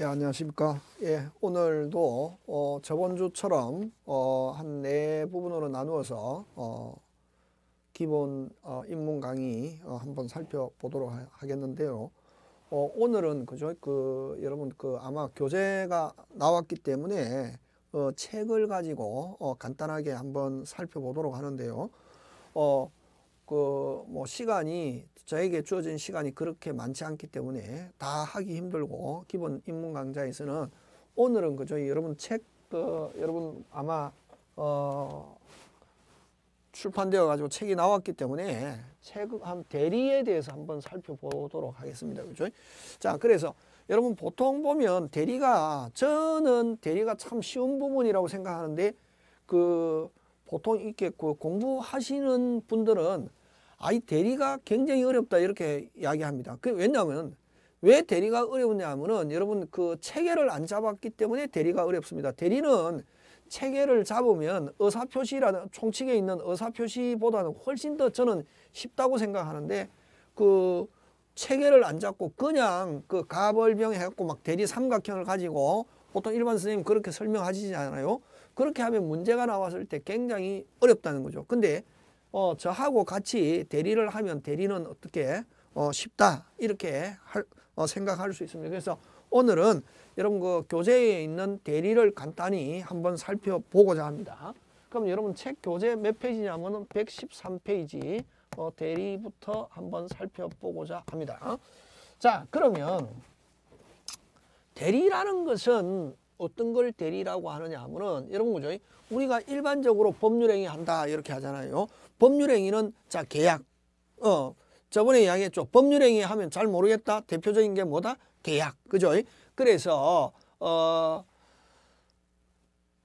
예, 안녕하십니까. 예, 오늘도 어, 저번 주처럼 어, 한 네 부분으로 나누어서 어, 기본 어, 인문 강의 어, 한번 살펴보도록 하, 겠는데요 어, 오늘은 그죠? 그 여러분 그 아마 교재가 나왔기 때문에 어, 책을 가지고 어, 간단하게 한번 살펴보도록 하는데요. 어, 그뭐 시간이 저에게 주어진 시간이 그렇게 많지 않기 때문에 다 하기 힘들고 기본 입문 강좌에서는 오늘은 그저 여러분 책그 어, 여러분 아마 어 출판되어 가지고 책이 나왔기 때문에 책한 대리에 대해서 한번 살펴보도록 하겠습니다. 그죠? 자, 그래서 여러분 보통 보면 대리가 저는 대리가 참 쉬운 부분이라고 생각하는데 그 보통 이렇게 그 공부하시는 분들은 아이 대리가 굉장히 어렵다 이렇게 이야기합니다. 그 왜냐하면 왜 대리가 어렵냐 하면은 여러분 그 체계를 안 잡았기 때문에 대리가 어렵습니다. 대리는 체계를 잡으면 의사표시라는 총칙에 있는 의사표시보다는 훨씬 더 저는 쉽다고 생각하는데 그 체계를 안 잡고 그냥 그 가벌병 해갖고 막 대리 삼각형을 가지고 보통 일반 선생님 그렇게 설명하시지 않아요. 그렇게 하면 문제가 나왔을 때 굉장히 어렵다는 거죠. 근데 어, 저하고 같이 대리를 하면 대리는 어떻게 어, 쉽다 이렇게 할, 어, 생각할 수 있습니다. 그래서 오늘은 여러분 그 교재에 있는 대리를 간단히 한번 살펴보고자 합니다. 그럼 여러분 책 교재 몇 페이지냐면 113페이지 어, 대리부터 한번 살펴보고자 합니다. 자 그러면 대리라는 것은 어떤 걸 대리라고 하느냐 하면은 여러분 그죠? 우리가 일반적으로 법률행위 한다 이렇게 하잖아요. 법률행위는 자 계약 어 저번에 이야기했죠 법률행위 하면 잘 모르겠다 대표적인 게 뭐다 계약 그죠 그래서 어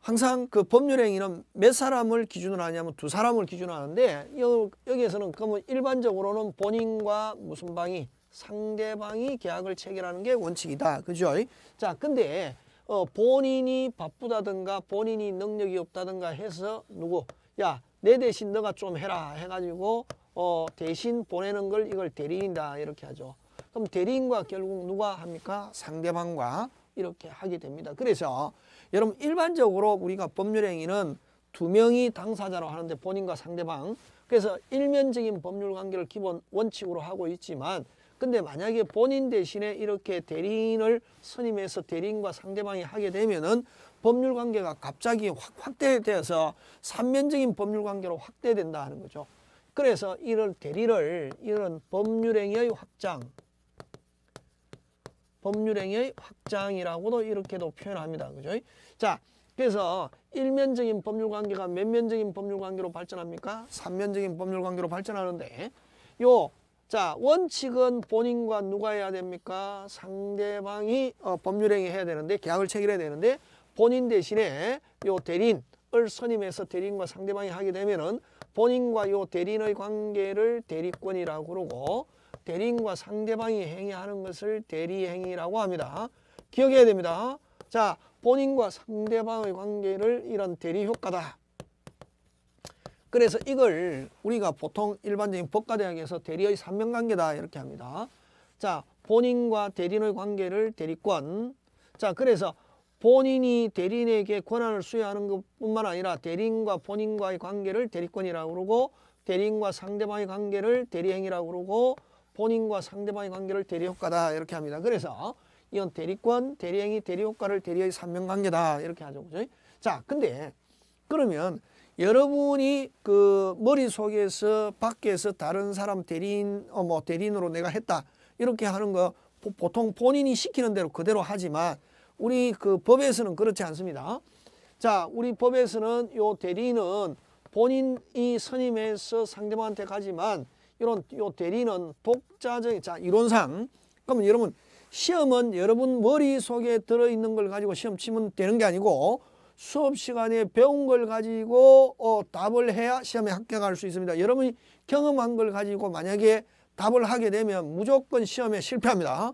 항상 그 법률행위는 몇 사람을 기준으로 하냐면 두 사람을 기준으로 하는데 여, 여기에서는 그러면 일반적으로는 본인과 무슨 방이 상대방이 계약을 체결하는 게 원칙이다 그죠 자 근데 어, 본인이 바쁘다든가 본인이 능력이 없다든가 해서 누구 야내 대신 너가 좀 해라 해가지고 어 대신 보내는 걸 이걸 대리인이다 이렇게 하죠. 그럼 대리인과 결국 누가 합니까? 상대방과 이렇게 하게 됩니다. 그래서 여러분 일반적으로 우리가 법률행위는 두 명이 당사자로 하는데 본인과 상대방 그래서 일면적인 법률관계를 기본 원칙으로 하고 있지만 근데 만약에 본인 대신에 이렇게 대리인을 선임해서 대리인과 상대방이 하게 되면은 법률 관계가 갑자기 확 확대되어서 삼면적인 법률 관계로 확대된다 하는 거죠. 그래서 이런 대리를 이런 법률행위의 확장 법률행위의 확장이라고도 이렇게도 표현합니다. 그죠? 자, 그래서 일면적인 법률 관계가 몇면적인 법률 관계로 발전합니까? 삼면적인 법률 관계로 발전하는데 요 자, 원칙은 본인과 누가 해야 됩니까? 상대방이 어, 법률행위 해야 되는데 계약을 체결해야 되는데 본인 대신에 요대인을 선임해서 대리인과 뭐 상대방이 하게 되면은 본인과 요대인의 관계를 대리권이라고 그러고 대리인과 상대방이 행위하는 것을 대리행위라고 합니다. 기억해야 됩니다. 자, 본인과 상대방의 관계를 이런 대리효과다. 그래서 이걸 우리가 보통 일반적인 법과대학에서 대리의 삼명관계다 이렇게 합니다. 자, 본인과 대리인의 관계를 대리권. 자, 그래서 본인이 대리인에게 권한을 수여하는 것뿐만 아니라 대리인과 본인과의 관계를 대리권이라고 그러고 대리인과 상대방의 관계를 대리행위라고 그러고 본인과 상대방의 관계를 대리효과다 이렇게 합니다. 그래서 이건 대리권, 대리행위, 대리효과를 대리의 삼명관계다 이렇게 하죠. 그죠? 자, 근데 그러면 여러분이 그 머릿속에서 밖에서 다른 사람 대리인 어 뭐 대리인으로 내가 했다 이렇게 하는 거 보통 본인이 시키는 대로 그대로 하지만 우리 그 법에서는 그렇지 않습니다. 자, 우리 법에서는 요 대리는 본인이 선임해서 상대방한테 가지만 이런 요 대리는 독자적인 자 이론상 그러면 여러분 시험은 여러분 머릿속에 들어있는 걸 가지고 시험 치면 되는 게 아니고 수업 시간에 배운 걸 가지고 어, 답을 해야 시험에 합격할 수 있습니다. 여러분이 경험한 걸 가지고 만약에 답을 하게 되면 무조건 시험에 실패합니다.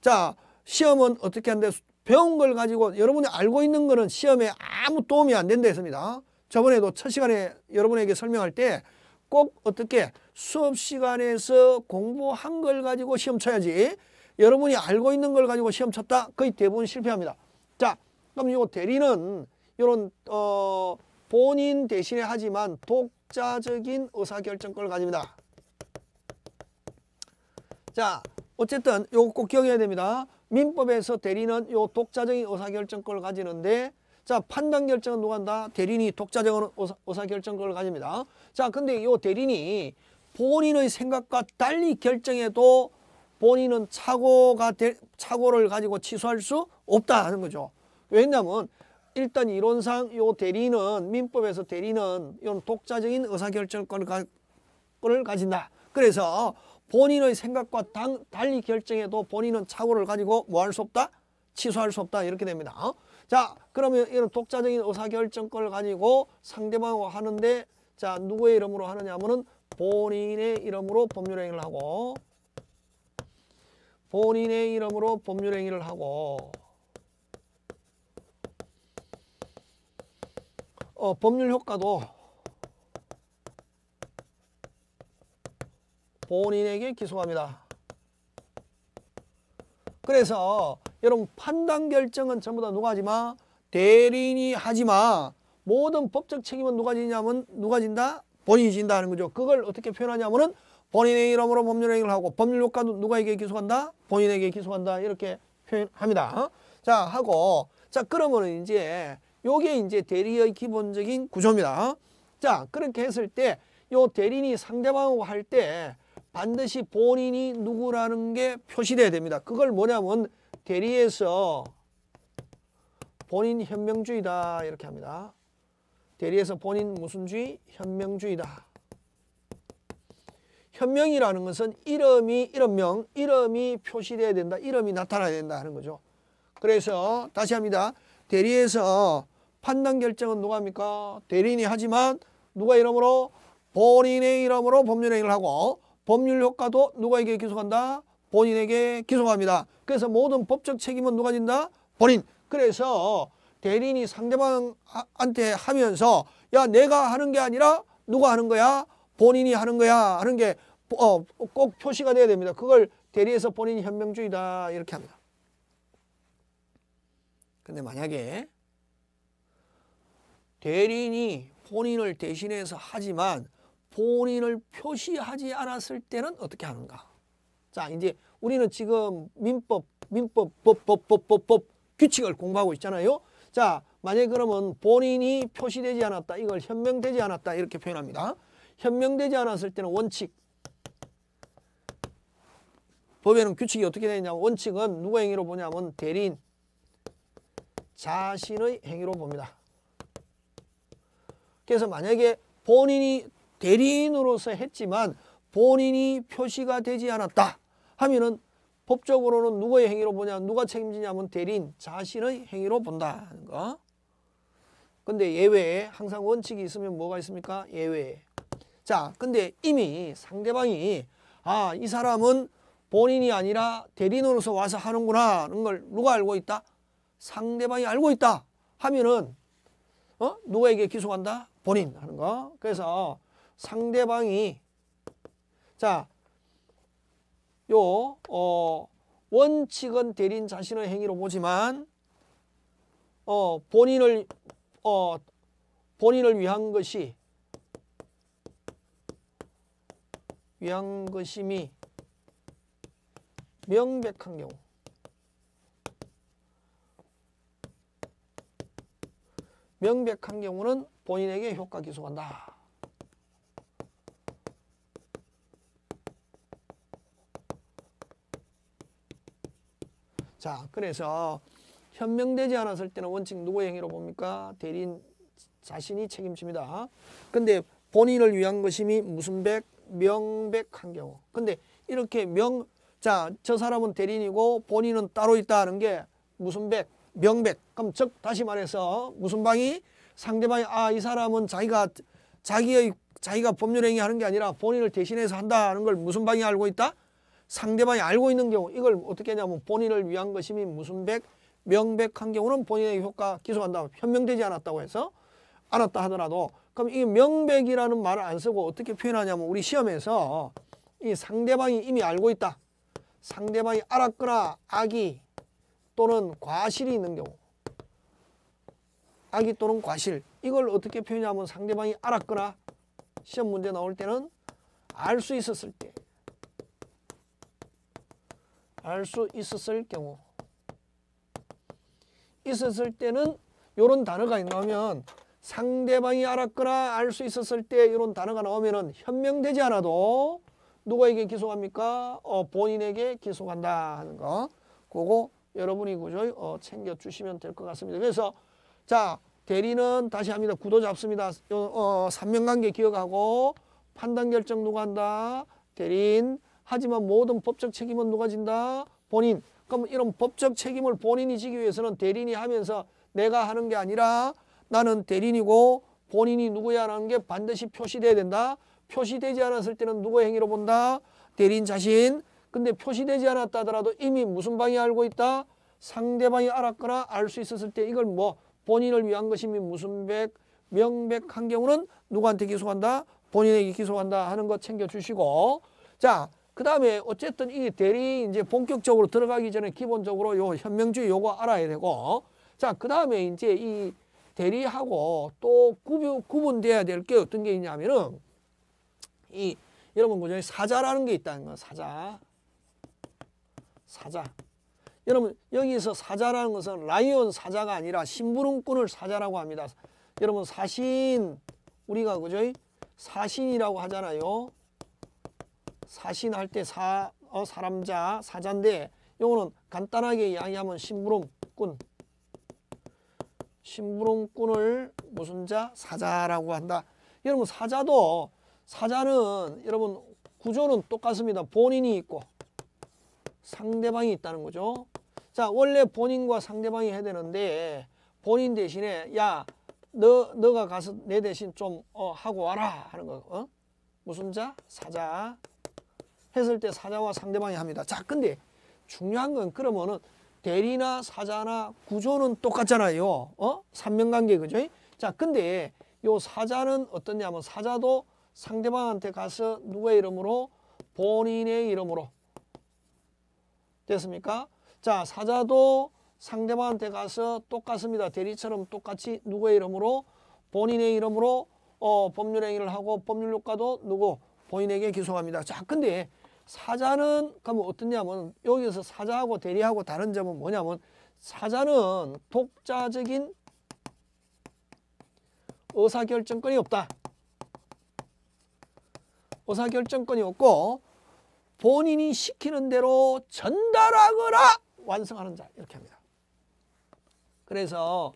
자, 시험은 어떻게 하는데 배운 걸 가지고 여러분이 알고 있는 거는 시험에 아무 도움이 안 된다 했습니다. 저번에도 첫 시간에 여러분에게 설명할 때 꼭 어떻게 수업 시간에서 공부한 걸 가지고 시험 쳐야지 여러분이 알고 있는 걸 가지고 시험 쳤다? 거의 대부분 실패합니다. 자, 그럼 요 대리는 이런 어, 본인 대신에 하지만 독자적인 의사결정권을 가집니다. 자, 어쨌든 요거 꼭 기억해야 됩니다. 민법에서 대리는 요 독자적인 의사결정권을 가지는데 자 판단 결정은 누가 한다? 대리인이 독자적인 의사결정권을 가집니다. 자 근데 요 대리인이 본인의 생각과 달리 결정해도 본인은 착오가 되, 착오를 가지고 취소할 수 없다 하는 거죠. 왜냐면 일단 이론상 요 대리는 민법에서 대리는 이런 독자적인 의사결정권을 가, 가진다. 그래서 본인의 생각과 달리 결정해도 본인은 착오를 가지고 뭐 할 수 없다? 취소할 수 없다 이렇게 됩니다. 어? 자 그러면 이런 독자적인 의사결정권을 가지고 상대방하고 하는데 자 누구의 이름으로 하느냐 하면은 본인의 이름으로 법률행위를 하고 본인의 이름으로 법률행위를 하고 어, 법률 효과도 본인에게 기소합니다. 그래서 여러분 판단 결정은 전부 다 누가 하지마? 대리인이 하지마. 모든 법적 책임은 누가 지냐면 누가 진다? 본인이 진다 는 거죠. 그걸 어떻게 표현하냐면은 본인의 이름으로 법률행위를 하고 법률효과도 누가에게 기소한다? 본인에게 기소한다. 이렇게 표현합니다. 어? 자 하고 자 그러면은 이제 요게 이제 대리의 기본적인 구조입니다. 어? 자 그렇게 했을 때요 대리인이 상대방하고 할때 반드시 본인이 누구라는 게 표시돼야 됩니다. 그걸 뭐냐면 대리에서 본인 현명주의다 이렇게 합니다. 대리에서 본인 무슨 주의? 현명주의다. 현명이라는 것은 이름이 이름명, 이름이 표시돼야 된다. 이름이 나타나야 된다 하는 거죠. 그래서 다시 합니다. 대리에서 판단 결정은 누가 합니까? 대리인이 하지만 누가 이름으로? 본인의 이름으로 법률행위를 하고 법률 효과도 누가에게 기소한다? 본인에게 기소합니다. 그래서 모든 법적 책임은 누가 진다? 본인. 그래서 대리인이 상대방한테 하면서 야 내가 하는 게 아니라 누가 하는 거야? 본인이 하는 거야 하는 게꼭 어, 표시가 돼야 됩니다. 그걸 대리에서 본인이 현명주의다 이렇게 합니다. 근데 만약에 대리인이 본인을 대신해서 하지만 본인을 표시하지 않았을 때는 어떻게 하는가? 자, 이제 우리는 지금 민법, 민법, 법, 법, 법, 법, 법 규칙을 공부하고 있잖아요. 자, 만약에 그러면 본인이 표시되지 않았다. 이걸 현명되지 않았다. 이렇게 표현합니다. 현명되지 않았을 때는 원칙. 법에는 규칙이 어떻게 되냐 원칙은 누구 행위로 보냐면 대리인 자신의 행위로 봅니다. 그래서 만약에 본인이 대리인으로서 했지만 본인이 표시가 되지 않았다 하면은 법적으로는 누구의 행위로 보냐 누가 책임지냐면 대리인 자신의 행위로 본다는 거 근데 예외에 항상 원칙이 있으면 뭐가 있습니까 예외에 자 근데 이미 상대방이 아 이 사람은 본인이 아니라 대리인으로서 와서 하는구나 하는 걸 누가 알고 있다 상대방이 알고 있다 하면은 어 누구에게 기소한다 본인 하는 거 그래서 상대방이 자, 요 어, 원칙은 대리인 자신의 행위로 보지만 어, 본인을 어, 본인을 위한 것이 위한 것임이 명백한 경우 명백한 경우는 본인에게 효과 기소한다. 자, 그래서 현명되지 않았을 때는 원칙 누구의 행위로 봅니까? 대리인 자신이 책임집니다. 근데 본인을 위한 것임이 무슨 백? 명백한 경우. 근데 이렇게 명, 자, 저 사람은 대리인이고 본인은 따로 있다 하는 게 무슨 백? 명백. 그럼 즉, 다시 말해서 무슨 방이? 상대방이, 아, 이 사람은 자기가, 자기의, 자기가 법률 행위하는 게 아니라 본인을 대신해서 한다 하는 걸 무슨 방이 알고 있다? 상대방이 알고 있는 경우 이걸 어떻게 하냐면 본인을 위한 것임이 무슨 백 명백한 경우는 본인의 효과 기소한다 현명되지 않았다고 해서 알았다 하더라도 그럼 이 명백이라는 말을 안 쓰고 어떻게 표현하냐면 우리 시험에서 이 상대방이 이미 알고 있다 상대방이 알았거나 악이 또는 과실이 있는 경우 악이 또는 과실 이걸 어떻게 표현하면 냐 상대방이 알았거나 시험 문제 나올 때는 알 수 있었을 때 알수 있었을 경우 있었을 때는 이런 단어가 나오면 상대방이 알았거나 알 수 있었을 때 이런 단어가 나오면 현명되지 않아도 누가에게 기소합니까? 어, 본인에게 기소한다 하는 거 그거 여러분이 그저 어, 챙겨주시면 될 것 같습니다. 그래서 자 대리는 다시 합니다. 구도 잡습니다. 어, 삼명관계 기억하고 판단결정 누가 한다? 대리인 하지만 모든 법적 책임은 누가 진다? 본인. 그럼 이런 법적 책임을 본인이 지기 위해서는 대리인이 하면서 내가 하는 게 아니라 나는 대리인이고 본인이 누구야라는 게 반드시 표시돼야 된다. 표시되지 않았을 때는 누구의 행위로 본다? 대리인 자신. 근데 표시되지 않았다 하더라도 이미 무슨 방이 알고 있다? 상대방이 알았거나 알 수 있었을 때 이걸 뭐 본인을 위한 것이니 무슨 백 명백한 경우는 누구한테 기소한다? 본인에게 기소한다 하는 것 챙겨주시고 자 그다음에 어쨌든 이 대리 이제 본격적으로 들어가기 전에 기본적으로 요 현명주의 요거 알아야 되고 자 그다음에 이제 이 대리하고 또 구분 구분돼야 될 게 어떤 게 있냐면은 이 여러분 그전에 사자라는 게 있다는 거 사자 사자 여러분 여기서 사자라는 것은 라이온 사자가 아니라 심부름꾼을 사자라고 합니다 여러분 사신 우리가 그죠 사신이라고 하잖아요 사신할 때 사, 어, 사람자, 사자인데 요거는 간단하게 이야기하면 심부름꾼 심부름꾼을 무슨 자? 사자라고 한다. 여러분 사자도 사자는 여러분 구조는 똑같습니다. 본인이 있고 상대방이 있다는 거죠. 자 원래 본인과 상대방이 해야 되는데 본인 대신에 야 너, 너가 가서 내 대신 좀 어, 하고 와라 하는 거 어? 무슨 자? 사자 했을 때 사자와 상대방이 합니다. 자, 근데 중요한 건 그러면은 대리나 사자나 구조는 똑같잖아요. 어? 삼명관계 그죠? 자, 근데 요 사자는 어떠냐면 사자도 상대방한테 가서 누구의 이름으로 본인의 이름으로 됐습니까? 자, 사자도 상대방한테 가서 똑같습니다. 대리처럼 똑같이 누구의 이름으로 본인의 이름으로 어, 법률 행위를 하고 법률 효과도 누구 본인에게 기소합니다. 자, 근데 사자는 그러면 어떻냐면 여기서 사자하고 대리하고 다른 점은 뭐냐면 사자는 독자적인 의사결정권이 없다. 의사결정권이 없고 본인이 시키는 대로 전달하거라 완성하는 자 이렇게 합니다. 그래서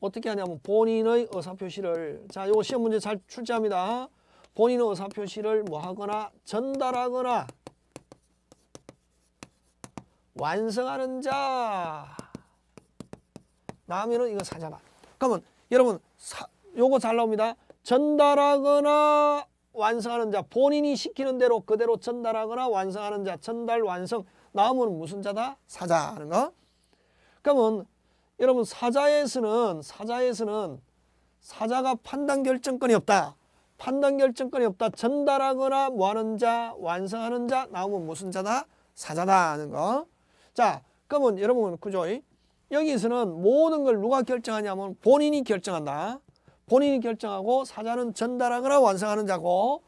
어떻게 하냐면 본인의 의사표시를 자 이거 시험 문제 잘 출제합니다. 본인의 의사표시를 뭐하거나 전달하거나 완성하는 자 나면은 이거 사잖아. 그러면 여러분 사, 요거 잘 나옵니다. 전달하거나 완성하는 자 본인이 시키는 대로 그대로 전달하거나 완성하는 자 전달 완성 나오면 무슨 자다? 사자 하는 거. 그러면 여러분 사자에서는 사자에서는 사자가 판단 결정권이 없다. 판단 결정권이 없다. 전달하거나 뭐하는 자, 완성하는 자 나오면 무슨 자다? 사자다 하는 거. 자, 그러면 여러분 그죠? 여기서는 모든 걸 누가 결정하냐면 본인이 결정한다. 본인이 결정하고 사자는 전달하거나 완성하는 자고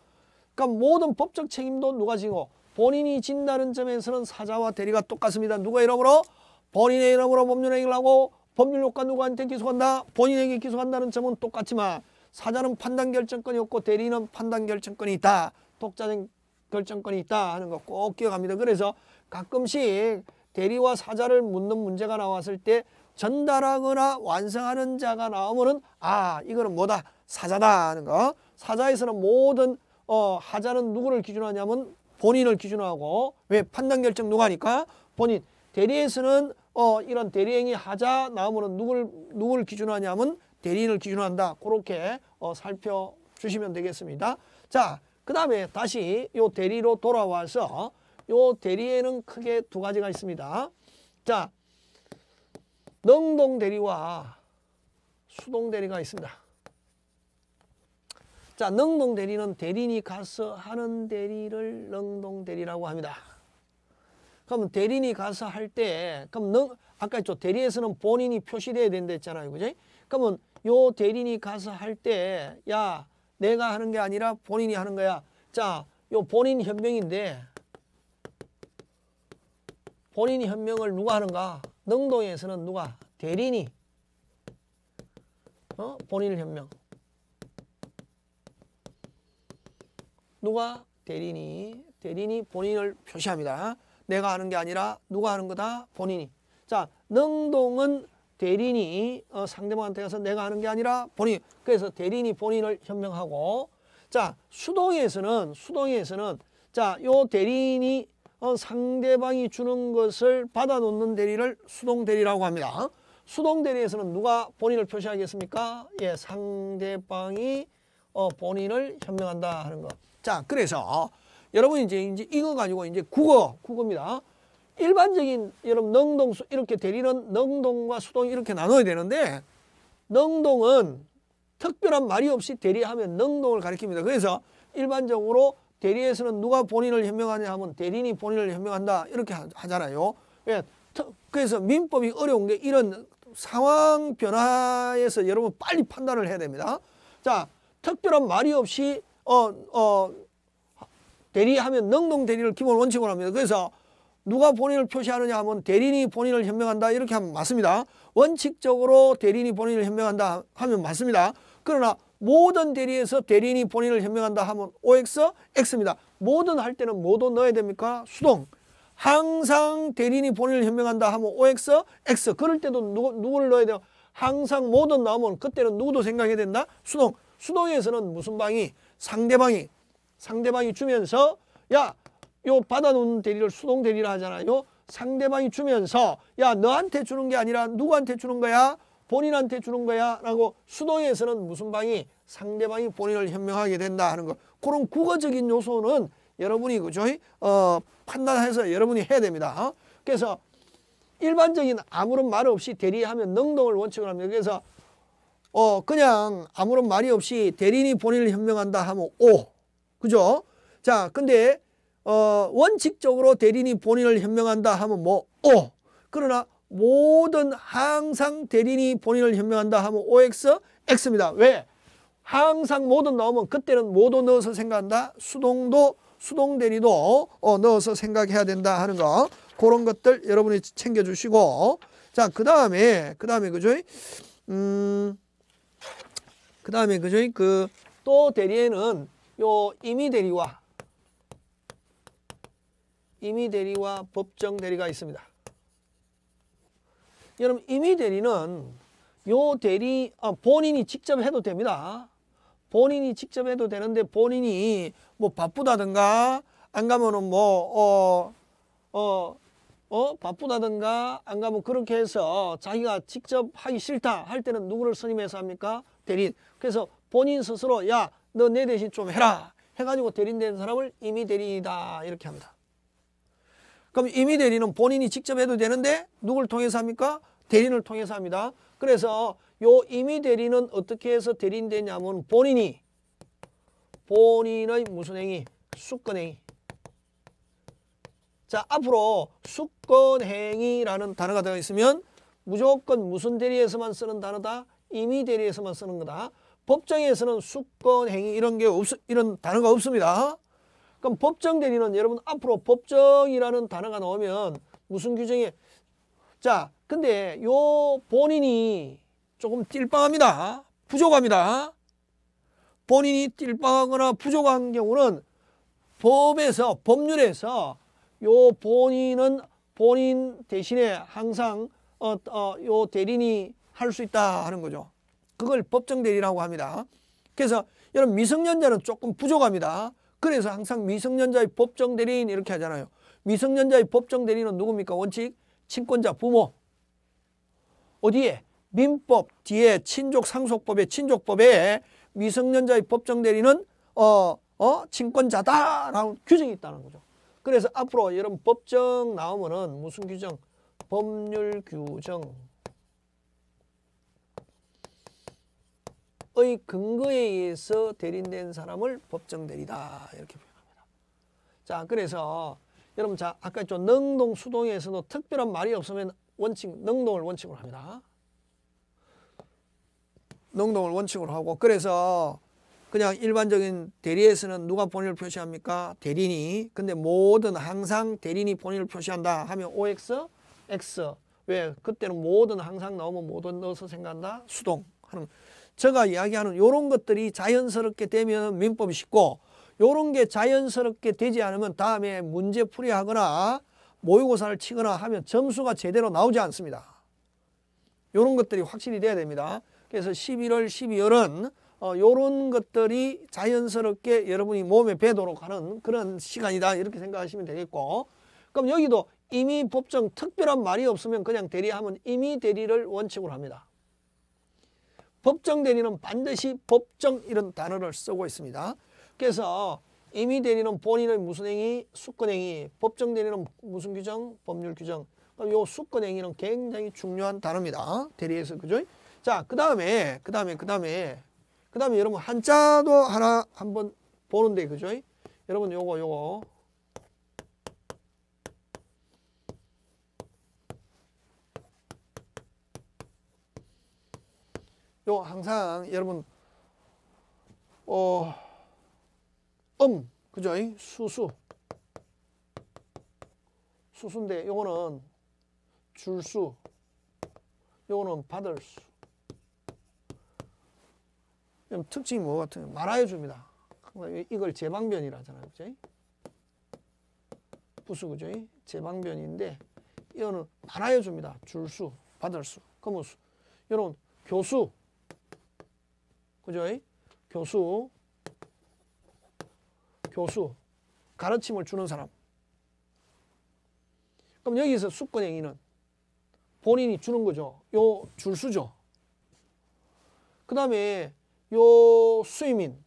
그러니까 모든 법적 책임도 누가 지고 본인이 진다는 점에서는 사자와 대리가 똑같습니다. 누가 이름으로? 본인의 이름으로 법률행위를 하고 법률효과 누구한테 기소한다? 본인에게 기소한다는 점은 똑같지만 사자는 판단 결정권이 없고 대리는 판단 결정권이 있다. 독자적 결정권이 있다 하는 거 꼭 기억합니다. 그래서 가끔씩 대리와 사자를 묻는 문제가 나왔을 때 전달하거나 완성하는 자가 나오면은 아 이거는 뭐다 사자다 하는 거 사자에서는 모든 어, 하자는 누구를 기준 하냐면 본인을 기준 하고 왜 판단 결정 누가 하니까 본인 대리에서는 어, 이런 대리행위 하자 나오면은 누굴 누굴 기준 하냐면 대리인을 기준 한다 그렇게 어, 살펴주시면 되겠습니다 자 그 다음에 다시 요 대리로 돌아와서 요 대리에는 크게 두 가지가 있습니다. 자, 능동 대리와 수동 대리가 있습니다. 자, 능동 대리는 대리인이 가서 하는 대리를 능동 대리라고 합니다. 그러 대리인이 가서 할 때, 그럼 능, 아까 했죠. 대리에서는 본인이 표시돼야 된다 했잖아요. 그지? 그러면 요 대리인이 가서 할 때, 야, 내가 하는 게 아니라 본인이 하는 거야. 자, 요 본인 현명인데 본인이 현명을 누가 하는가? 능동에서는 누가? 대리인이 어? 본인을 현명 누가? 대리인이 대리인이 본인을 표시합니다. 내가 하는 게 아니라 누가 하는 거다? 본인이 자 능동은 대리인이 어, 상대방한테 가서 내가 하는 게 아니라 본인 그래서 대리인이 본인을 현명하고 자 수동에서는 수동에서는 자요 대리인이 어, 상대방이 주는 것을 받아놓는 대리를 수동 대리라고 합니다. 수동 대리에서는 누가 본인을 표시하겠습니까? 예, 상대방이 어, 본인을 현명한다 하는 것. 자, 그래서 여러분 이제 이제 이거 가지고 이제 국어, 국어입니다. 일반적인 여러분 능동수 이렇게 대리는 능동과 수동 이렇게 나눠야 되는데 능동은 특별한 말이 없이 대리하면 능동을 가리킵니다. 그래서 일반적으로 대리에서는 누가 본인을 현명하냐 하면 대리인이 본인을 현명한다 이렇게 하잖아요. 왜? 예, 그래서 민법이 어려운 게 이런 상황 변화에서 여러분 빨리 판단을 해야 됩니다. 자, 특별한 말이 없이 어, 어, 대리하면 능동 대리를 기본 원칙으로 합니다. 그래서 누가 본인을 표시하느냐 하면 대리인이 본인을 현명한다 이렇게 하면 맞습니다. 원칙적으로 대리인이 본인을 현명한다 하면 맞습니다. 그러나 모든 대리에서 대리인이 본인을 현명한다 하면 OX, X입니다. 모든 할 때는 모든 넣어야 됩니까? 수동. 항상 대리인이 본인을 현명한다 하면 OX, X. 그럴 때도 누구, 누구를 넣어야 돼요? 항상 모든 나오면 그때는 누구도 생각해야 된다? 수동. 수동에서는 무슨 방이? 상대방이. 상대방이 주면서 야, 요 받아놓은 대리를 수동 대리라 하잖아요. 상대방이 주면서 야, 너한테 주는 게 아니라 누구한테 주는 거야? 본인한테 주는 거야 라고 수도에서는 무슨 방이 상대방이 본인을 현명하게 된다 하는 거 그런 국어적인 요소는 여러분이 그죠 어, 판단해서 여러분이 해야 됩니다 어? 그래서 일반적인 아무런 말 없이 대리하면 능동을 원칙으로 합니다 그래서 어 그냥 아무런 말이 없이 대리인이 본인을 현명한다 하면 오 그죠 자 근데 어 원칙적으로 대리인이 본인을 현명한다 하면 뭐 오 그러나 모든 항상 대리인이 본인을 현명한다 하면 OX, X입니다. 왜? 항상 모든 넣으면 그때는 모두 넣어서 생각한다. 수동도 수동 대리도 어, 넣어서 생각해야 된다 하는 거 그런 것들 여러분이 챙겨주시고 자 그 다음에 그 다음에 그죠? 음그 다음에 그죠? 그 또 대리에는 요 이미 대리와 이미 대리와 법정 대리가 있습니다. 여러분 이미 대리는 요 대리 아, 본인이 직접 해도 됩니다. 본인이 직접 해도 되는데 본인이 뭐 바쁘다든가 안 가면은 뭐어어 어, 어, 바쁘다든가 안 가면 그렇게 해서 자기가 직접 하기 싫다 할 때는 누구를 선임해서 합니까? 대리. 그래서 본인 스스로 야 너 내 대신 좀 해라 해가지고 대리된 사람을 임의 대리이다 이렇게 합니다. 그럼 이미 대리는 본인이 직접 해도 되는데 누굴 통해서 합니까? 대리인을 통해서 합니다. 그래서 요 임의 대리는 어떻게 해서 대리인되냐면 본인이 본인의 무슨 행위? 수권 행위. 자 앞으로 수권 행위라는 단어가 들어 있으면 무조건 무슨 대리에서만 쓰는 단어다? 임의 대리에서만 쓰는 거다. 법정에서는 수권 행위 이런 게 없, 이런 단어가 없습니다. 그럼 법정 대리는 여러분 앞으로 법정이라는 단어가 나오면 무슨 규정에 자 근데 요 본인이 조금 띨빵합니다. 부족합니다. 본인이 띨빵하거나 부족한 경우는 법에서 법률에서 요 본인은 본인 대신에 항상 어, 어, 대리인이 할 수 있다 하는 거죠. 그걸 법정 대리라고 합니다. 그래서 여러분 미성년자는 조금 부족합니다. 그래서 항상 미성년자의 법정 대리인 이렇게 하잖아요. 미성년자의 법정 대리인은 누굽니까? 원칙 친권자 부모. 어디에? 민법 뒤에 친족 상속법에 친족법에 미성년자의 법정 대리는 어, 어, 친권자다라고 규정이 있다는 거죠. 그래서 앞으로 이런 법정 나오면은 무슨 규정? 법률 규정 법의 근거에 의해서 대리된 사람을 법정대리다 이렇게 표현합니다. 자 그래서 여러분 자 아까 좀 능동 수동에서도 특별한 말이 없으면 원칙 능동을 원칙으로 합니다. 능동을 원칙으로 하고 그래서 그냥 일반적인 대리에서는 누가 본인을 표시합니까? 대리인이. 근데 모든 항상 대리인이 본인을 표시한다 하면 OX, X. 왜? 그때는 모든 항상 나오면 모든 넣어서 생각한다? 수동. 하는 제가 이야기하는 이런 것들이 자연스럽게 되면 민법이 쉽고 이런 게 자연스럽게 되지 않으면 다음에 문제풀이 하거나 모의고사를 치거나 하면 점수가 제대로 나오지 않습니다. 이런 것들이 확실히 돼야 됩니다. 그래서 11월, 12월은 어, 요런 것들이 자연스럽게 여러분이 몸에 배도록 하는 그런 시간이다 이렇게 생각하시면 되겠고 그럼 여기도 임의 법정 특별한 말이 없으면 그냥 대리하면 임의 대리를 원칙으로 합니다. 법정 대리는 반드시 법정 이런 단어를 쓰고 있습니다. 그래서 임의 대리는 본인의 무슨 행위? 수권 행위. 법정 대리는 무슨 규정? 법률 규정. 그 수권 행위는 굉장히 중요한 단어입니다. 대리에서 그죠? 자, 그다음에 그다음에 그다음에 그다음에 여러분 한자도 하나 한번 보는데 그죠? 여러분 요거 요거 또 항상 여러분 어, 음 그죠? 수수 수수인데 요거는 줄수 요거는 받을 수 특징이 뭐같은요 말아야 줍니다. 이걸 제방변이라 하잖아요. 그죠? 부수 그죠? 제방변인데 이거는 말아야 줍니다. 줄수, 받을 수, 거무 여러분 교수, 그죠? 교수, 교수, 가르침을 주는 사람. 그럼 여기서 수권 행위는 본인이 주는 거죠. 요 줄수죠. 그 다음에 요 수임인.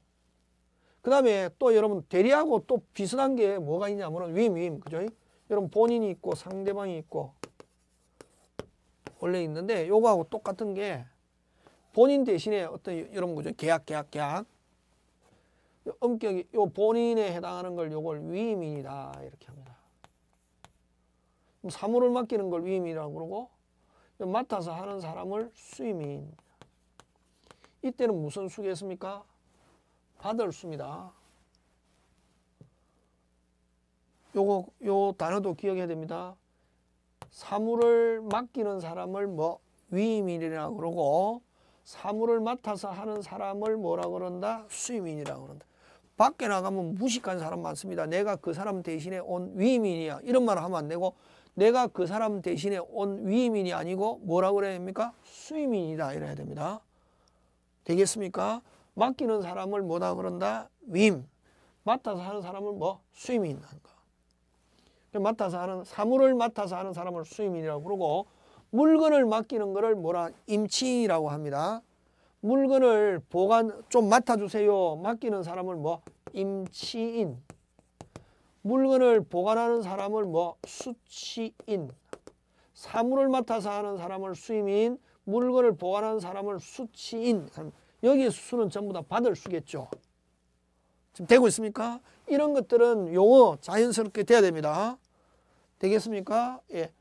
그 다음에 또 여러분 대리하고 또 비슷한 게 뭐가 있냐면 위임, 위임. 그죠? 여러분 본인이 있고 상대방이 있고 원래 있는데 요거하고 똑같은 게 본인 대신에 어떤 여러분 그죠? 계약, 계약, 계약. 엄격이 요 본인에 해당하는 걸 요걸 위임인이다 이렇게 합니다. 사물을 맡기는 걸 위임이라고 그러고 맡아서 하는 사람을 수임인. 이때는 무슨 수겠습니까? 받을 수입니다. 요거 요 단어도 기억해야 됩니다. 사물을 맡기는 사람을 뭐 위임인이라고 그러고 사물을 맡아서 하는 사람을 뭐라 그런다? 수임인이라고 그런다. 밖에 나가면 무식한 사람 많습니다. 내가 그 사람 대신에 온 위임인이야. 이런 말 하면 안 되고 내가 그 사람 대신에 온 위임인이 아니고 뭐라 그래야 됩니까? 수임인이다 이래야 됩니다. 되겠습니까? 맡기는 사람을 뭐다 그런다? 위임. 맡아서 하는 사람을 뭐? 수임인 그러니까. 맡아서 하는 사물을 맡아서 하는 사람을 수임인이라고 그러고 물건을 맡기는 것을 뭐라 임치라고 합니다. 물건을 보관 좀 맡아주세요. 맡기는 사람을 뭐 임치인. 물건을 보관하는 사람을 뭐 수치인. 사물을 맡아서 하는 사람을 수임인. 물건을 보관하는 사람을 수치인. 여기 수는 전부 다 받을 수겠죠. 지금 되고 있습니까? 이런 것들은 용어 자연스럽게 돼야 됩니다. 되겠습니까? 예.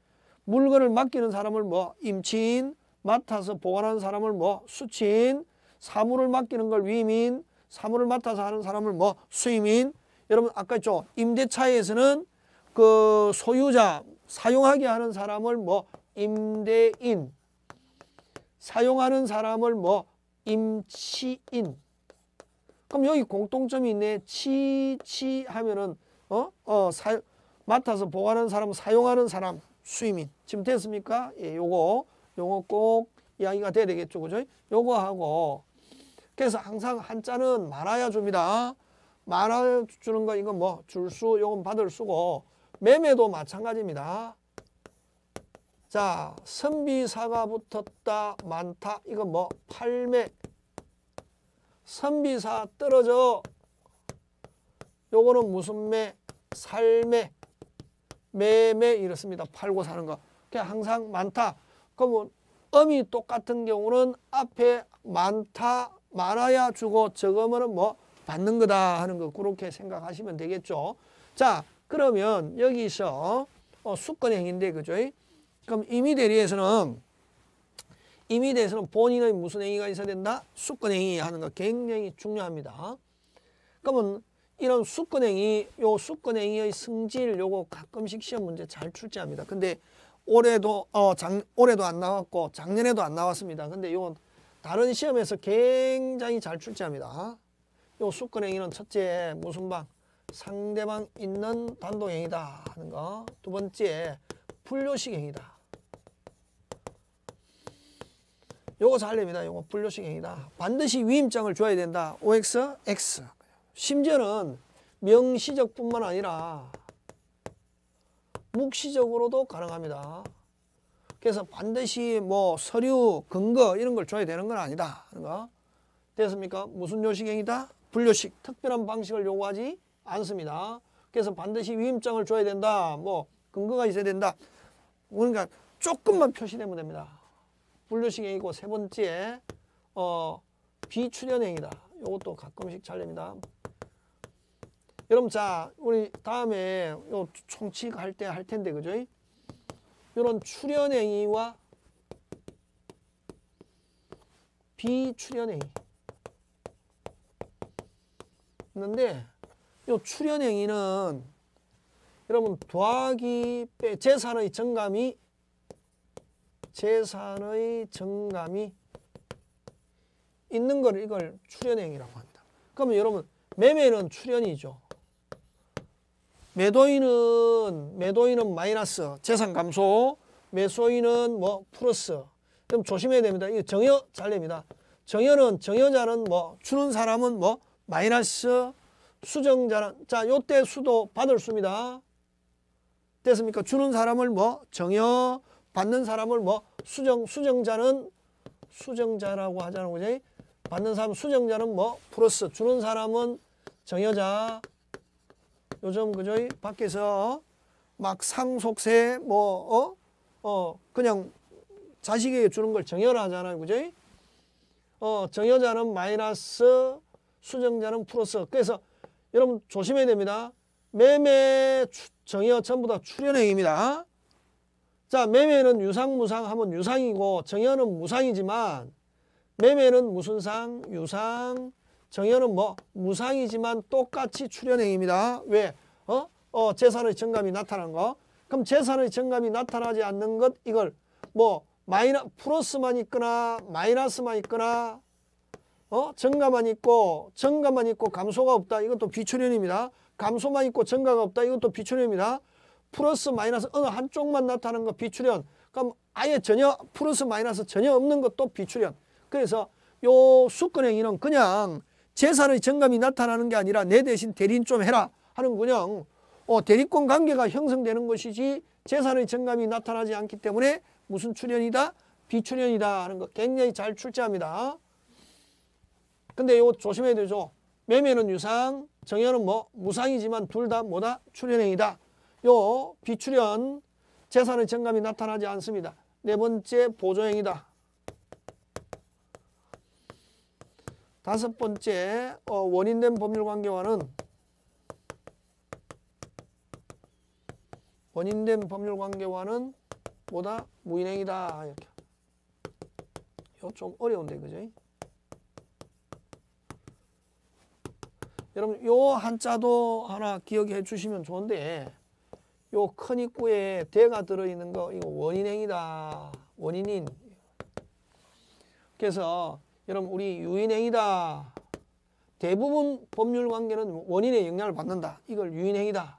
물건을 맡기는 사람을 뭐 임치인, 맡아서 보관하는 사람을 뭐 수치인, 사물을 맡기는 걸위민 사물을 맡아서 하는 사람을 뭐 수임인. 여러분 아까 했죠. 임대차에서는 그 소유자, 사용하게 하는 사람을 뭐 임대인, 사용하는 사람을 뭐 임치인. 그럼 여기 공통점이 있네. 치치 하면은 어? 어, 사, 맡아서 보관하는 사람, 사용하는 사람. 수임인. 지금 됐습니까? 예, 요거 요거 꼭 이야기가 돼야 되겠죠. 그죠? 요거하고 그래서 항상 한자는 말아야 줍니다. 말아 주는 거 이건 뭐줄 수, 요건 받을 수고 매매도 마찬가지입니다. 자, 선비사가 붙었다, 많다. 이건 뭐 팔매. 선비사 떨어져. 요거는 무슨 매? 살매. 매매 이렇습니다. 팔고 사는 거. 그게 항상 많다. 그러면 음이 똑같은 경우는 앞에 많다, 많아야 주고 적으면 뭐 받는 거다 하는 거 그렇게 생각하시면 되겠죠. 자 그러면 여기서 어, 수권 행인데 그죠? 그럼 임의 대리에서는 임의 대에서는 본인의 무슨 행위가 있어야 된다? 수권 행위 하는 거 굉장히 중요합니다. 그러면 이런 수권행위, 요 수권행위의 승질 요거 가끔씩 시험 문제 잘 출제합니다. 근데 올해도 어, 작, 올해도 안 나왔고 작년에도 안 나왔습니다. 근데 요건 다른 시험에서 굉장히 잘 출제합니다. 요 수권행위는 첫째 무슨 방 상대방 있는 단독행위다 하는 거. 두 번째 불료식 행위다. 요거 잘 됩니다. 요거 불료식 행위다. 반드시 위임장을 줘야 된다. OX, X. 심지어는 명시적 뿐만 아니라 묵시적으로도 가능합니다. 그래서 반드시 뭐 서류, 근거 이런 걸 줘야 되는 건 아니다. 그런가? 됐습니까? 무슨 요식행위다? 분류식, 특별한 방식을 요구하지 않습니다. 그래서 반드시 위임장을 줘야 된다. 뭐 근거가 있어야 된다. 그러니까 조금만 표시되면 됩니다. 분류식 행위고 세 번째 어, 비출연행위다. 이것도 가끔씩 잘립니다. 여러분 자 우리 다음에 요 총칙 할 때 할 텐데 그죠? 이런 출연행위와 비출연행위 있는데 요 출연행위는 여러분 더하기 빼 재산의 정감이 재산의 정감이 있는 걸 이걸 출현행이라고 한다. 그러면 여러분 매매는 출현이죠. 매도인은 매도인은 마이너스 재산 감소, 매수인은 뭐 플러스. 그럼 조심해야 됩니다. 이 정여 잘됩니다. 정여는 정여자는 뭐 주는 사람은 뭐 마이너스 수정자는 자 요때 수도 받을 수입니다. 됐습니까? 주는 사람을 뭐 정여 받는 사람을 뭐 수정 수정자는 수정자라고 하자는 거지. 받는 사람 수정자는 뭐 플러스 주는 사람은 정여자 요즘 그저 밖에서 어? 막 상속세 뭐어어 어, 그냥 자식에게 주는 걸 정여라 하잖아요 그죠 어 정여자는 마이너스 수정자는 플러스 그래서 여러분 조심해야 됩니다 매매 정여 전부 다출연행입니다자 매매는 유상 무상 하면 유상이고 정여는 무상이지만 매매는 무슨 상? 유상. 정여는 뭐? 무상이지만 똑같이 출현행입니다. 왜? 어? 어, 재산의 증감이 나타난 거. 그럼 재산의 증감이 나타나지 않는 것 이걸 뭐 마이너 플러스만 있거나 마이너스만 있거나 어? 증감만 있고 증감만 있고 감소가 없다. 이것도 비출현입니다. 감소만 있고 증가가 없다. 이것도 비출현입니다. 플러스 마이너스 어느 한쪽만 나타나는 거 비출현. 그럼 아예 전혀 플러스 마이너스 전혀 없는 것도 비출현. 그래서 요 수권행위는 그냥 재산의 정감이 나타나는 게 아니라 내 대신 대리인 좀 해라 하는 그냥 어, 대리권 관계가 형성되는 것이지 재산의 정감이 나타나지 않기 때문에 무슨 출연이다? 비출연이다 하는 거 굉장히 잘 출제합니다. 근데 이 조심해야 되죠. 매매는 유상, 정여는 뭐 무상이지만 둘 다 뭐다? 출연행위다. 요 비출연 재산의 정감이 나타나지 않습니다. 네 번째 보조행위다. 다섯 번째 어, 원인된 법률관계와는 원인된 법률관계와는 뭐다? 무인행이다. 이렇게. 요좀 어려운데 그죠? 여러분 요 한자도 하나 기억해 주시면 좋은데 요 큰 입구에 대가 들어있는 거 이거 원인행이다. 원인인. 그래서 여러분 우리 유인행위다. 대부분 법률 관계는 원인의 영향을 받는다. 이걸 유인행위다.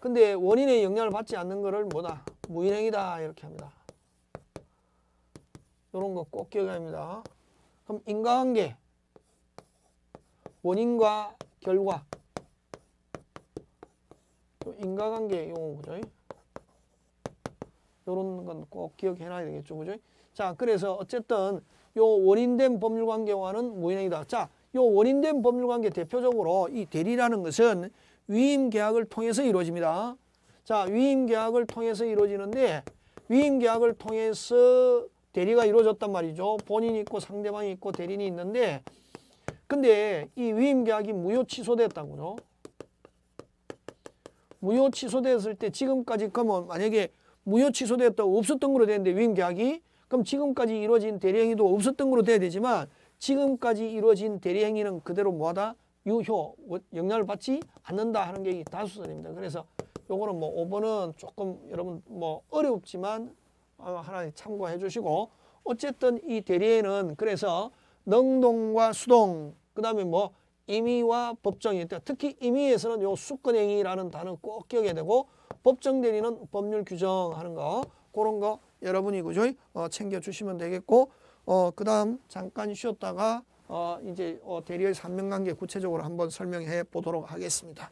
근데 원인의 영향을 받지 않는 것을 뭐다? 무인행위다 이렇게 합니다. 이런 거 꼭 기억해야 합니다. 그럼 인과관계 원인과 결과 인과관계 용어 그죠? 이런 건 꼭 기억해놔야 되겠죠 그죠? 자, 그래서 어쨌든 요 원인된 법률관계와는 무인행이다. 자, 요 원인된 법률관계 대표적으로 이 대리라는 것은 위임계약을 통해서 이루어집니다. 자, 위임계약을 통해서 이루어지는데 위임계약을 통해서 대리가 이루어졌단 말이죠. 본인이 있고 상대방이 있고 대리인이 있는데 근데 이 위임계약이 무효 취소됐다고요. 무효 취소됐을 때 지금까지 그러면 만약에 무효 취소됐다고 없었던 걸로 되는데 위임계약이 그럼 지금까지 이루어진 대리행위도 없었던 걸로 돼야 되지만 지금까지 이루어진 대리행위는 그대로 뭐하다? 유효, 영향을 받지 않는다 하는 게 다수선입니다. 그래서 요거는 뭐 5번은 조금 여러분 뭐 어렵지만 어, 하나 참고해 주시고 어쨌든 이 대리에는 그래서 능동과 수동 그 다음에 뭐 임의와 법정이 있다. 특히 임의에서는 요 수권행위라는 단어 꼭 기억해야 되고 법정 대리는 법률 규정하는 거 그런 거 여러분이 그죠? 어, 챙겨주시면 되겠고 어, 그 다음 잠깐 쉬었다가 어, 이제 어, 대리의 삼명관계 구체적으로 한번 설명해 보도록 하겠습니다.